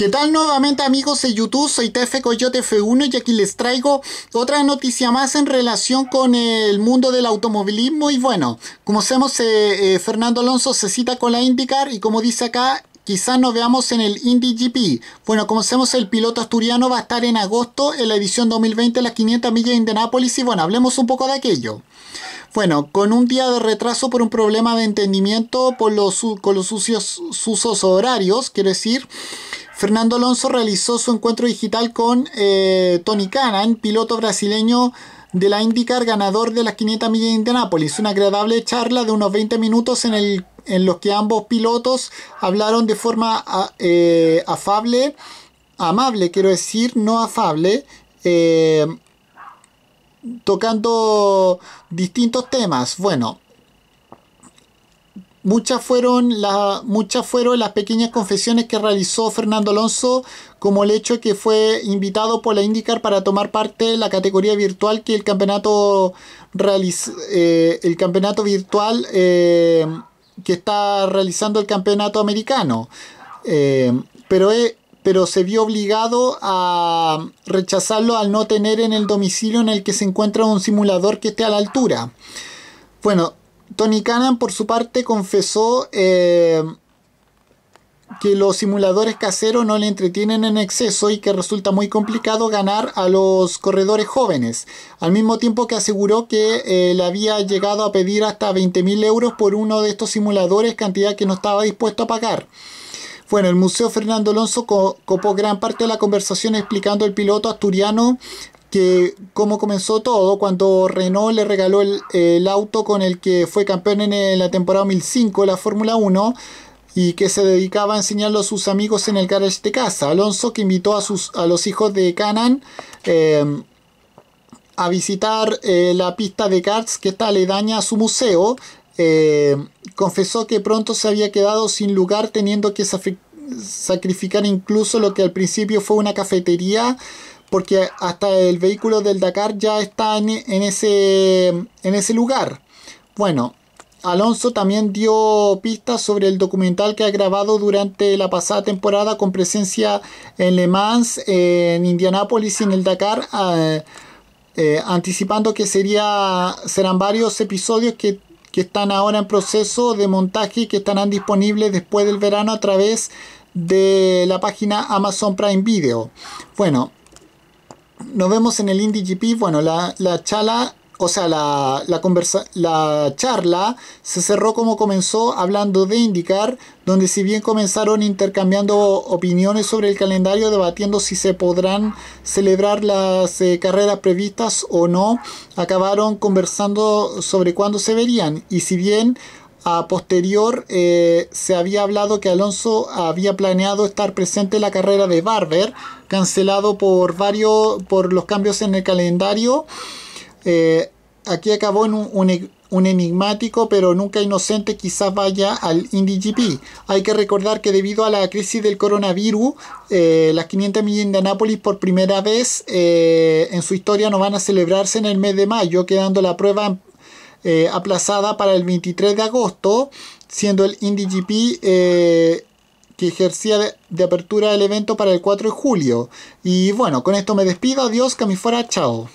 ¿Qué tal nuevamente amigos de YouTube? Soy TF Coyote F1 y aquí les traigo otra noticia más en relación con el mundo del automovilismo y bueno, como sabemos eh, eh, Fernando Alonso se cita con la IndyCar y como dice acá quizás nos veamos en el IndyGP, Bueno, como sabemos, el piloto asturiano va a estar en agosto en la edición 2020 de las 500 millas de Indianapolis y bueno, hablemos un poco de aquello. Bueno, con un día de retraso por un problema de entendimiento por los, con los sucios, usos horarios, quiero decir, Fernando Alonso realizó su encuentro digital con eh, Tony Canan, piloto brasileño de la IndyCar, ganador de las 500 millas de Indianápolis. Una agradable charla de unos 20 minutos en, el, los que ambos pilotos hablaron de forma eh, afable, amable, quiero decir, no afable. Eh, tocando distintos temas. Bueno, muchas fueron, muchas fueron las pequeñas confesiones que realizó Fernando Alonso, como el hecho que fue invitado por la IndyCar para tomar parte en la categoría virtual que el campeonato, eh, el campeonato virtual eh, que está realizando el campeonato americano. Eh, pero, pero se vio obligado a rechazarlo al no tener en el domicilio en el que se encuentra un simulador que esté a la altura. Bueno, Tony Cannon, por su parte, confesó eh, que los simuladores caseros no le entretienen en exceso y que resulta muy complicado ganar a los corredores jóvenes, al mismo tiempo que aseguró que eh, le había llegado a pedir hasta 20.000 euros por uno de estos simuladores, cantidad que no estaba dispuesto a pagar. Bueno, el Museo Fernando Alonso copó gran parte de la conversación explicando el piloto asturiano que cómo comenzó todo cuando Renault le regaló el, auto con el que fue campeón en la temporada 2005 de la Fórmula 1 y que se dedicaba a enseñarlo a sus amigos en el garage de casa. Alonso que invitó a, sus, a los hijos de Canan eh, a visitar eh, la pista de karts que está aledaña a su museo. Eh, confesó que pronto se había quedado sin lugar teniendo que sacrificar incluso lo que al principio fue una cafetería porque hasta el vehículo del Dakar ya está en, ese, lugar. Bueno, Alonso también dio pistas sobre el documental que ha grabado durante la pasada temporada con presencia en Le Mans, en Indianápolis y en el Dakar, eh, eh, anticipando que sería, serán varios episodios que, que están ahora en proceso de montaje y que estarán disponibles después del verano a través de la página Amazon Prime Video. Bueno, nos vemos en el IndyGP Bueno, la, la o sea, la, conversa, la charla se cerró como comenzó hablando de indicar, donde si bien comenzaron intercambiando opiniones sobre el calendario, debatiendo si se podrán celebrar las eh, carreras previstas o no, acabaron conversando sobre cuándo se verían. Y si bien a posterior eh, se había hablado que Alonso había planeado estar presente en la carrera de Barber, cancelado por varios por los cambios en el calendario. Eh, aquí acabó en un, enigmático pero nunca inocente quizás vaya al IndyGP. Hay que recordar que debido a la crisis del coronavirus, eh, las 500 millas de Anápolis por primera vez en su historia no van a celebrarse en el mes de mayo, quedando la prueba eh, aplazada para el 23 de agosto, siendo el IndyGP eh, que ejercía de, apertura del evento para el 4 de julio. Y bueno, con esto me despido, adiós, fuera, chao.